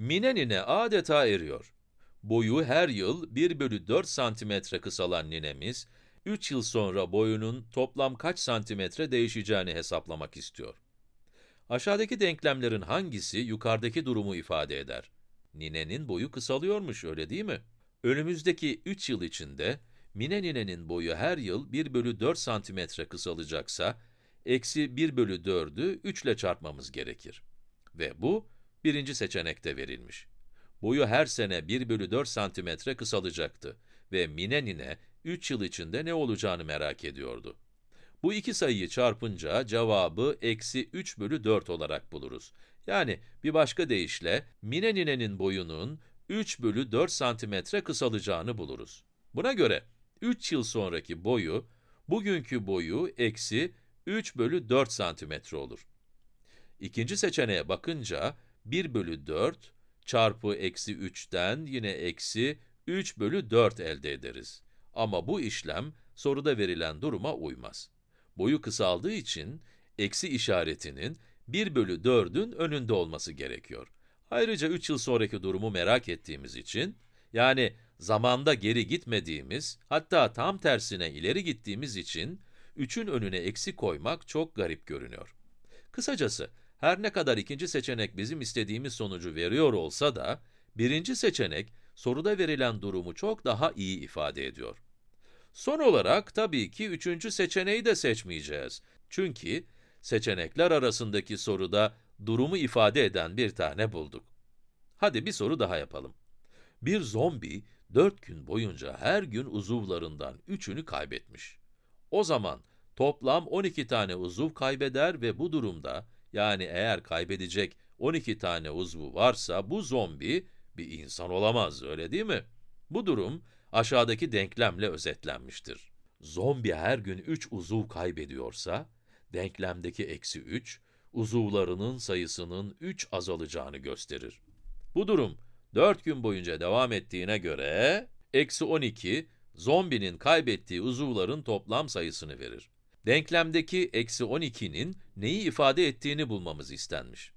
Minenine adeta eriyor. Boyu her yıl 1 bölü 4 santimetre kısalan ninemiz, 3 yıl sonra boyunun toplam kaç santimetre değişeceğini hesaplamak istiyor. Aşağıdaki denklemlerin hangisi yukarıdaki durumu ifade eder? Ninenin boyu kısalıyormuş öyle değil mi? Önümüzdeki 3 yıl içinde Mine ninenin boyu her yıl 1 bölü 4 santimetre kısalacaksa, eksi 1 bölü 4'ü 3 ile çarpmamız gerekir. Ve bu, birinci seçenekte verilmiş. Boyu her sene 1 bölü 4 santimetre kısalacaktı ve Mine Nine 3 yıl içinde ne olacağını merak ediyordu. Bu iki sayıyı çarpınca cevabı eksi 3 bölü 4 olarak buluruz. Yani bir başka deyişle Mine Nine'nin boyunun 3 bölü 4 santimetre kısalacağını buluruz. Buna göre 3 yıl sonraki boyu, bugünkü boyu eksi 3 bölü 4 santimetre olur. İkinci seçeneğe bakınca 1 bölü 4 çarpı eksi 3'ten yine eksi 3 bölü 4 elde ederiz. Ama bu işlem soruda verilen duruma uymaz. Boyu kısaldığı için eksi işaretinin 1 bölü 4'ün önünde olması gerekiyor. Ayrıca 3 yıl sonraki durumu merak ettiğimiz için, yani zamanda geri gitmediğimiz, hatta tam tersine ileri gittiğimiz için, 3'ün önüne eksi koymak çok garip görünüyor. Kısacası, her ne kadar ikinci seçenek bizim istediğimiz sonucu veriyor olsa da, birinci seçenek soruda verilen durumu çok daha iyi ifade ediyor. Son olarak tabii ki üçüncü seçeneği de seçmeyeceğiz. Çünkü seçenekler arasındaki soruda durumu ifade eden bir tane bulduk. Hadi bir soru daha yapalım. Bir zombi dört gün boyunca her gün uzuvlarından üçünü kaybetmiş. O zaman toplam 12 tane uzuv kaybeder ve bu durumda yani eğer kaybedecek 12 tane uzvu varsa bu zombi bir insan olamaz öyle değil mi? Bu durum aşağıdaki denklemle özetlenmiştir. Zombi her gün 3 uzuv kaybediyorsa, denklemdeki eksi 3, uzuvlarının sayısının 3 azalacağını gösterir. Bu durum 4 gün boyunca devam ettiğine göre, eksi 12, zombinin kaybettiği uzuvların toplam sayısını verir. Denklemdeki eksi 12'nin neyi ifade ettiğini bulmamız istenmiş.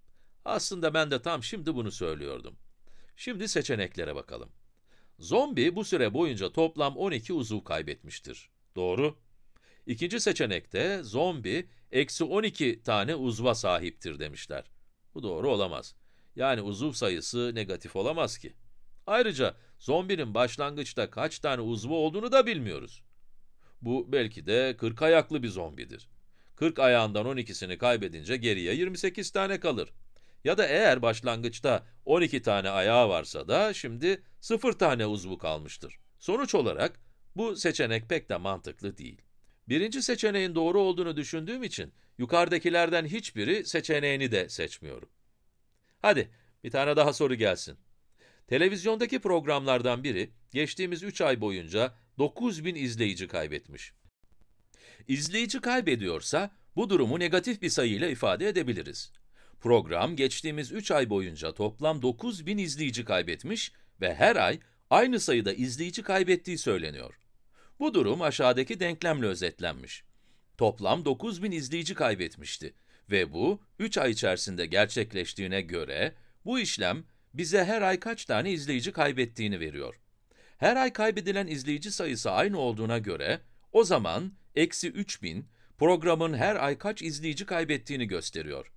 Aslında ben de tam şimdi bunu söylüyordum. Şimdi seçeneklere bakalım. Zombi bu süre boyunca toplam 12 uzuv kaybetmiştir. Doğru. İkinci seçenekte zombi eksi 12 tane uzva sahiptir demişler. Bu doğru olamaz. Yani uzuv sayısı negatif olamaz ki. Ayrıca zombinin başlangıçta kaç tane uzvu olduğunu da bilmiyoruz. Bu belki de 40 ayaklı bir zombidir. 40 ayağından 12'sini kaybedince geriye 28 tane kalır. Ya da eğer başlangıçta 12 tane ayağı varsa da şimdi 0 tane uzvu kalmıştır. Sonuç olarak bu seçenek pek de mantıklı değil. Birinci seçeneğin doğru olduğunu düşündüğüm için yukarıdakilerden hiçbiri seçeneğini de seçmiyorum. Hadi bir tane daha soru gelsin. Televizyondaki programlardan biri geçtiğimiz 3 ay boyunca 9000 izleyici kaybetmiş. İzleyici kaybediyorsa bu durumu negatif bir sayıyla ifade edebiliriz. Program geçtiğimiz 3 ay boyunca toplam 9000 izleyici kaybetmiş ve her ay aynı sayıda izleyici kaybettiği söyleniyor. Bu durum aşağıdaki denklemle özetlenmiş. Toplam 9000 izleyici kaybetmişti ve bu 3 ay içerisinde gerçekleştiğine göre bu işlem bize her ay kaç tane izleyici kaybettiğini veriyor. Her ay kaybedilen izleyici sayısı aynı olduğuna göre o zaman eksi 3000 programın her ay kaç izleyici kaybettiğini gösteriyor.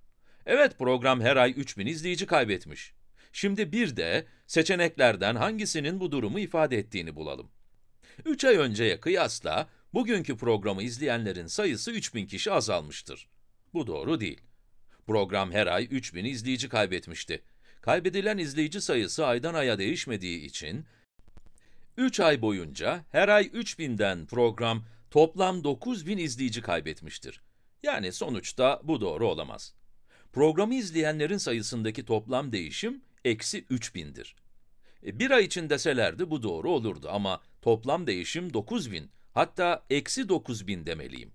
Evet program her ay 3000 izleyici kaybetmiş. Şimdi bir de seçeneklerden hangisinin bu durumu ifade ettiğini bulalım. 3 ay önceye kıyasla bugünkü programı izleyenlerin sayısı 3000 kişi azalmıştır. Bu doğru değil. Program her ay 3000 izleyici kaybetmişti. Kaybedilen izleyici sayısı aydan aya değişmediği için 3 ay boyunca her ay 3000'den program toplam 9000 izleyici kaybetmiştir. Yani sonuçta bu doğru olamaz. Programı izleyenlerin sayısındaki toplam değişim eksi 3000'dir. E, bir ay için deselerdi bu doğru olurdu ama toplam değişim 9000, hatta eksi 9000 demeliyim.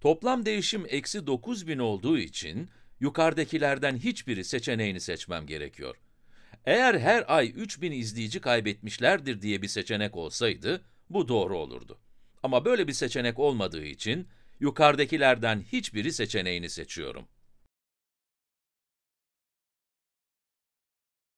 Toplam değişim eksi 9000 olduğu için yukarıdakilerden hiçbiri seçeneğini seçmem gerekiyor. Eğer her ay 3000 izleyici kaybetmişlerdir diye bir seçenek olsaydı, bu doğru olurdu. Ama böyle bir seçenek olmadığı için yukarıdakilerden hiçbiri seçeneğini seçiyorum.